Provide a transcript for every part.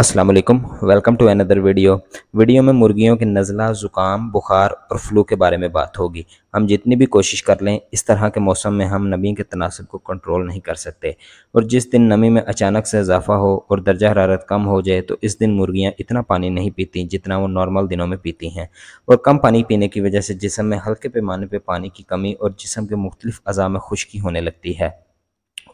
Aslam welcome to another video video में मुर्गियों के नज़ला ज़ुकाम बुखार और फ्लू के बारे में बात होगी हम जितनी भी कोशिश कर लें इस तरह के मौसम में हम नमी के तनासब को कंट्रोल नहीं कर सकते और जिस दिन नमी में अचानक से इजाफा हो और दर्जा हरारत कम हो जाए तो इस दिन मुर्गियाँ इतना पानी नहीं पीती जितना वो नॉर्मल दिनों में पीती हैं और कम पानी पीने की वजह से जिसम में हल्के पैमाने पर पानी की कमी और जिसम के मुख्तफ अज़ा में खुश्की होने लगती है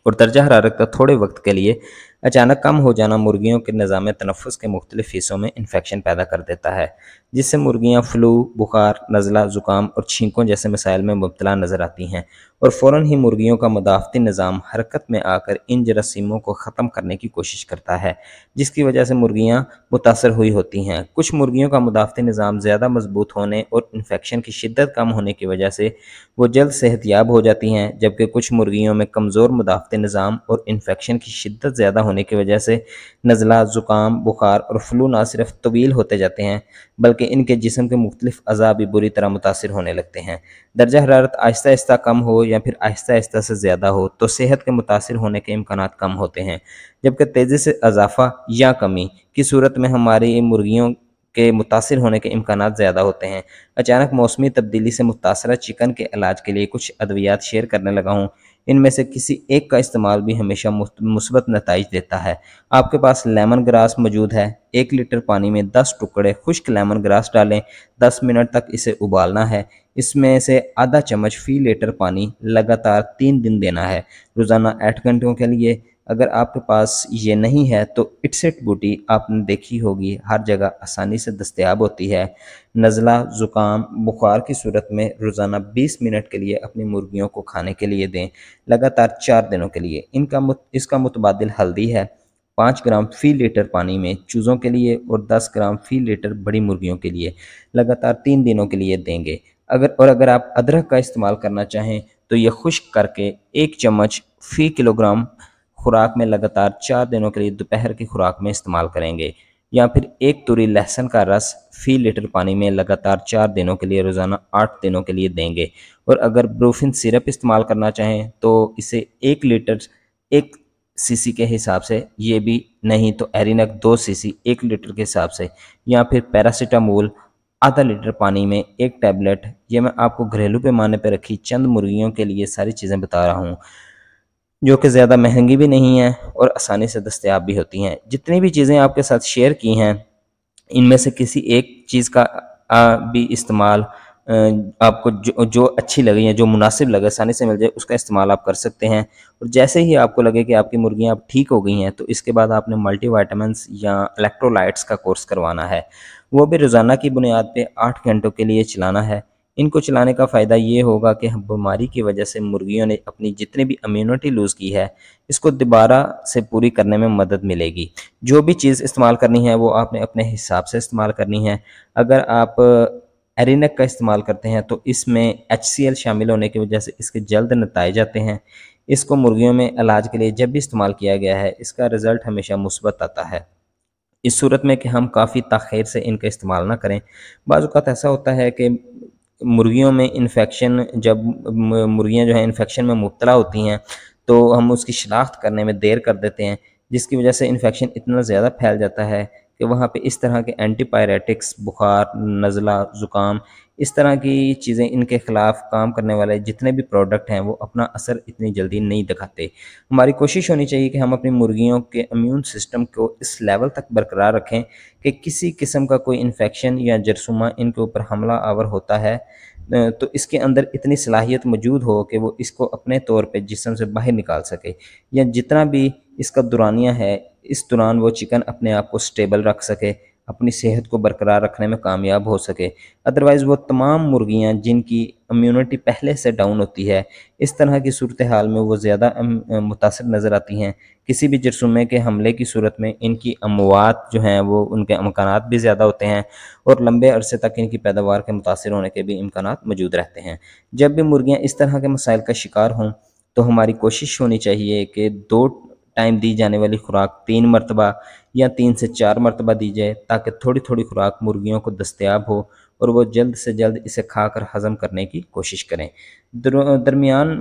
और दर्जा हरारत का थोड़े वक्त के लिए अचानक कम हो जाना मुर्गियों के निज़ाम तनफ़ के मुख्तलिफ हिस्सों में इन्फेक्शन पैदा कर देता है जिससे मुर्गियाँ फ्लू बुखार नज़ला ज़ुकाम और छींकों जैसे मसाइल में मुबतला नज़र आती हैं और फ़ौर ही मुर्गियों का मदाफ़ती निज़ाम हरकत में आकर इन जरासीमों को ख़त्म करने की कोशिश करता है जिसकी वजह से मुर्गियाँ मुतासर हुई होती हैं कुछ मुर्गियों का मुदाफती निज़ाम ज़्यादा मजबूत होने और इन्फेक्शन की शिद्दत कम होने की वजह से वो जल्द सेहतियाब हो जाती हैं जबकि कुछ मुर्गियों में कमज़ोर मुदाफ़ती निज़ाम और इन्फेक्शन की शिद्दत ज़्यादा होने होने की वजह से नज़ला ज़ुकाम बुखार और फ्लू ना सिर्फ तवील होते जाते हैं बल्कि इनके जिसम के मुख्तलिफ अज़ा भी बुरी तरह मुतासर होने लगते हैं दर्जा हरारत आहिस्ता आहिस्ता कम हो या फिर आहिस्ता आहिस्ता से ज़्यादा हो तो सेहत के मुतासर होने के इम्कान कम होते हैं जबकि तेज़ी से अजाफा या कमी की सूरत में हमारी मुर्गियों के मुतासर होने के इम्कान ज़्यादा होते हैं अचानक मौसमी तब्दीली से मुतासर चिकन के इलाज के लिए कुछ अद्वियात शेयर करने लगा हूँ इनमें से किसी एक का इस्तेमाल भी हमेशा मुस्बत नतज देता है आपके पास लेमन ग्रास मौजूद है एक लीटर पानी में दस टुकड़े खुश्क लेमन ग्रास डालें दस मिनट तक इसे उबालना है इसमें से आधा चम्मच फी लीटर पानी लगातार तीन दिन देना है रोज़ाना आठ घंटों के लिए अगर आपके पास ये नहीं है तो इटसेट बूटी आपने देखी होगी हर जगह आसानी से दस्तियाब होती है नज़ला ज़ुकाम बुखार की सूरत में रोज़ाना 20 मिनट के लिए अपनी मुर्गियों को खाने के लिए दें लगातार चार दिनों के लिए इनका मुत, इसका मुतबाद हल्दी है पाँच ग्राम फ़ी लीटर पानी में चूज़ों के लिए और दस ग्राम फ़ी लीटर बड़ी मुर्गियों के लिए लगातार तीन दिनों के लिए देंगे अगर और अगर आप अदरक का इस्तेमाल करना चाहें तो यह खुश करके एक चम्मच फ़ी किलोग्राम खुराक में लगातार चार दिनों के लिए दोपहर की खुराक में इस्तेमाल करेंगे या फिर एक तुरी लहसन का रस फी लीटर पानी में लगातार चार दिनों के लिए रोज़ाना आठ दिनों के लिए देंगे और अगर ब्रोफिन सिरप इस्तेमाल करना चाहें तो इसे एक लीटर एक सीसी के हिसाब से ये भी नहीं तो एरिनक दो सीसी एक लीटर के हिसाब से या फिर पैरासीटामोल आधा लीटर पानी में एक टैबलेट ये मैं आपको घरेलू पैमाने पर रखी चंद मुर्गियों के लिए सारी चीज़ें बता रहा हूँ जो कि ज़्यादा महंगी भी नहीं है और आसानी से दस्तियाब भी होती हैं जितनी भी चीज़ें आपके साथ शेयर की हैं इनमें से किसी एक चीज़ का भी इस्तेमाल आपको जो जो अच्छी लगे या जो मुनासिब लगे आसानी से मिल जाए उसका इस्तेमाल आप कर सकते हैं और जैसे ही आपको लगे कि आपकी मुर्गियाँ अब ठीक हो गई हैं तो इसके बाद आपने मल्टीवाइटामस या इलेक्ट्रोलाइट्स का कोर्स करवाना है वो भी रोज़ाना की बुनियाद पर आठ घंटों के लिए चलाना है इनको चलाने का फ़ायदा ये होगा कि बीमारी की वजह से मुर्गियों ने अपनी जितनी भी अम्यूनिटी लूज़ की है इसको दोबारा से पूरी करने में मदद मिलेगी जो भी चीज़ इस्तेमाल करनी है वो आपने अपने हिसाब से इस्तेमाल करनी है अगर आप एरिनक का इस्तेमाल करते हैं तो इसमें एच शामिल होने की वजह से इसके जल्द नताए जाते हैं इसको मुर्गियों में इलाज के लिए जब भी इस्तेमाल किया गया है इसका रिज़ल्ट हमेशा मुस्बत आता है इस सूरत में कि हम काफ़ी तखिर से इनका इस्तेमाल ना करें बाज़ात ऐसा होता है कि मुर्गियों में इन्फेक्शन जब मुर्गियां जो है इन्फेक्शन में मुबतला होती हैं तो हम उसकी शनाख्त करने में देर कर देते हैं जिसकी वजह से इन्फेक्शन इतना ज़्यादा फैल जाता है कि वहाँ पे इस तरह के एंटीपायरेटिक्स बुखार नज़ला ज़ुकाम इस तरह की चीज़ें इनके ख़िलाफ़ काम करने वाले जितने भी प्रोडक्ट हैं वो अपना असर इतनी जल्दी नहीं दिखाते हमारी कोशिश होनी चाहिए कि हम अपनी मुर्गियों के इम्यून सिस्टम को इस लेवल तक बरकरार रखें कि किसी किस्म का कोई इन्फेक्शन या जरसुमा इनके ऊपर हमला आवर होता है तो इसके अंदर इतनी सलाहियत मौजूद हो कि वो इसको अपने तौर पे जिसम से बाहर निकाल सके या जितना भी इसका दुरानिया है इस दौरान वो चिकन अपने आप को स्टेबल रख सके अपनी सेहत को बरकरार रखने में कामयाब हो सके अदरवाइज़ वो तमाम मुर्गियाँ जिनकी इम्यूनिटी पहले से डाउन होती है इस तरह की सूरत हाल में वो ज़्यादा मुतासर नज़र आती हैं किसी भी जरसुमे के हमले की सूरत में इनकी अमवात जो हैं वो उनके अमकान भी ज़्यादा होते हैं और लंबे अरसे तक इनकी पैदावार के मुतासर होने के भी इम्कान मौजूद रहते हैं जब भी मुर्गियाँ इस तरह के मसाइल का शिकार हों तो हमारी कोशिश होनी चाहिए कि दो टाइम दी जाने वाली खुराक तीन मरतबा या तीन से चार मरतबा दी जाए ताकि थोड़ी थोड़ी खुराक मुर्गियों को दस्तियाब हो और वो जल्द से जल्द इसे खाकर हज़म करने की कोशिश करें दरमियान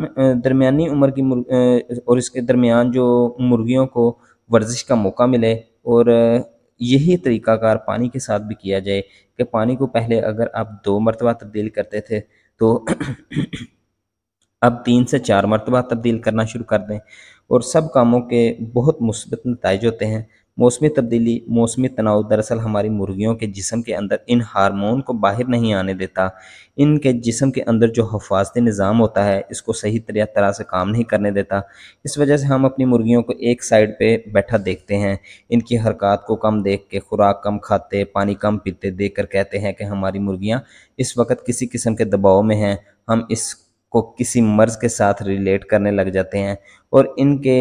दरमियानी उम्र की और इसके दरमियान जो मुर्गियों को वर्जिश का मौका मिले और यही तरीकाकार पानी के साथ भी किया जाए कि पानी को पहले अगर आप दो मरतबा तब्दील करते थे तो अब तीन से चार मरतबा तब्दील करना शुरू कर दें और सब कामों के बहुत मुस्बत नतज होते हैं मौसमी तब्दीली मौसमी तनाव दरअसल हमारी मुर्गियों के जिसम के अंदर इन हारमोन को बाहर नहीं आने देता इनके जिसम के अंदर जो हफाजती निज़ाम होता है इसको सही तरह तरह से काम नहीं करने देता इस वजह से हम अपनी मुर्गियों को एक साइड पे बैठा देखते हैं इनकी हरकत को कम देख के खुराक कम खाते पानी कम पीते देख कर कहते हैं कि हमारी मुर्गियाँ इस वक्त किसी किस्म के दबाव में हैं हम इस को किसी मर्ज़ के साथ रिलेट करने लग जाते हैं और इनके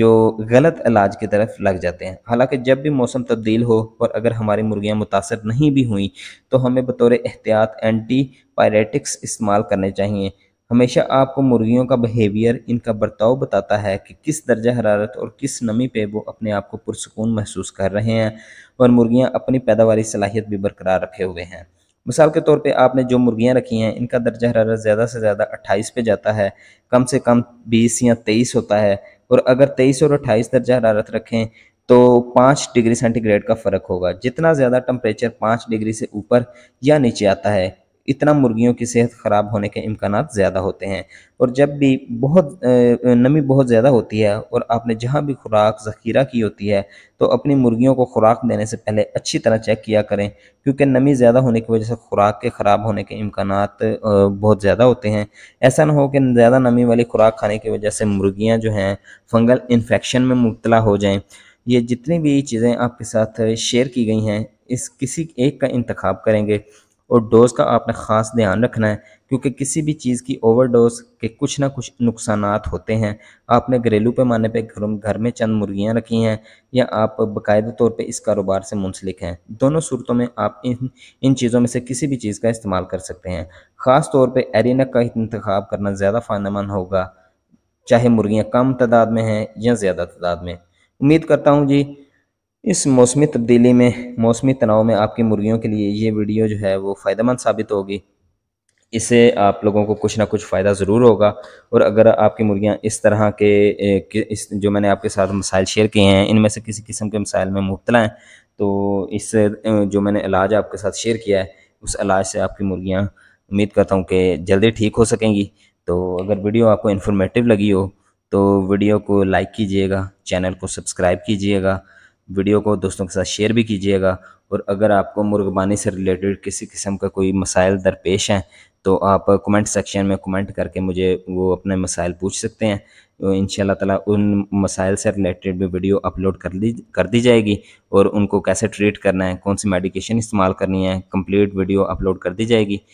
जो गलत इलाज की तरफ लग जाते हैं हालांकि जब भी मौसम तब्दील हो और अगर हमारी मुर्गियां मुतासर नहीं भी हुई तो हमें बतौर एहतियात एंटी पायरेटिक्स इस्तेमाल करने चाहिए हमेशा आपको मुर्गियों का बिहेवियर इनका बर्ताव बताता है कि किस दर्जा हरारत और किस नमी पे वो अपने आप को पुरसकून महसूस कर रहे हैं और मुर्गियाँ अपनी पैदावारी सलाहियत भी बरकरार रखे हुए हैं मिसाल के तौर पे आपने जो मुर्गियां रखी हैं इनका दर्जा हरारत ज़्यादा से ज़्यादा 28 पे जाता है कम से कम 20 या 23 होता है और अगर 23 और 28 दर्जा हरारत रखें तो पाँच डिग्री सेंटीग्रेड का फ़र्क होगा जितना ज़्यादा टम्परेचर पाँच डिग्री से ऊपर या नीचे आता है इतना मुर्गियों की सेहत ख़राब होने के इम्कान ज़्यादा होते हैं और जब भी बहुत नमी बहुत ज़्यादा होती है और आपने जहाँ भी खुराक ज़ख़ीरा की होती है तो अपनी मुर्गियों को खुराक देने से पहले अच्छी तरह चेक किया करें क्योंकि नमी ज़्यादा होने की वजह से खुराक के ख़राब होने के इम्कान बहुत ज़्यादा होते हैं ऐसा ना हो कि ज़्यादा नमी वाली खुराक खाने की वजह से मुर्गियाँ जो हैं फंगल इन्फेक्शन में मुबतला हो जाएँ ये जितनी भी चीज़ें आपके साथ शेयर की गई हैं इस किसी एक का इंतखब करेंगे और डोज का आपने ख़ास ध्यान रखना है क्योंकि किसी भी चीज़ की ओवरडोज के कुछ ना कुछ नुकसान होते हैं आपने घरेलू पैमाने पे घर में चंद मुर्गियाँ रखी हैं या आप बाकायदा तौर पे इस कारोबार से मुंसलिक हैं दोनों सूरतों में आप इन इन चीज़ों में से किसी भी चीज़ का इस्तेमाल कर सकते हैं ख़ास तौर पर एरिनक का इंतखब करना ज़्यादा फ़ायदेमंद होगा चाहे मुर्गियाँ कम तादाद में हैं या ज़्यादा तादाद में उम्मीद करता हूँ जी इस मौसमी तब्दीली में मौसमी तनाव में आपकी मुर्गियों के लिए ये वीडियो जो है वो फ़ायदेमंद साबित होगी इससे आप लोगों को कुछ ना कुछ फ़ायदा ज़रूर होगा और अगर आपकी मुर्गियाँ इस तरह के इस जो मैंने आपके साथ मसाइल शेयर किए हैं इनमें से किसी किस्म के मसाइल में मुबतला हैं तो इस जो मैंने इलाज आपके साथ शेयर किया है उस इलाज से आपकी मुर्गियाँ उम्मीद करता हूँ कि जल्दी ठीक हो सकेंगी तो अगर वीडियो आपको इन्फॉर्मेटिव लगी हो तो वीडियो को लाइक कीजिएगा चैनल को सब्सक्राइब कीजिएगा वीडियो को दोस्तों के साथ शेयर भी कीजिएगा और अगर आपको मुर्गबानी से रिलेटेड किसी किस्म का कोई मसाइल दरपेश हैं तो आप कमेंट सेक्शन में कमेंट करके मुझे वो अपने मसाइल पूछ सकते हैं तो इन ताला उन मसाइल से रिलेटेड भी वीडियो अपलोड कर दी कर दी जाएगी और उनको कैसे ट्रीट करना है कौन सी मेडिकेशन इस्तेमाल करनी है कंप्लीट वीडियो अपलोड कर दी जाएगी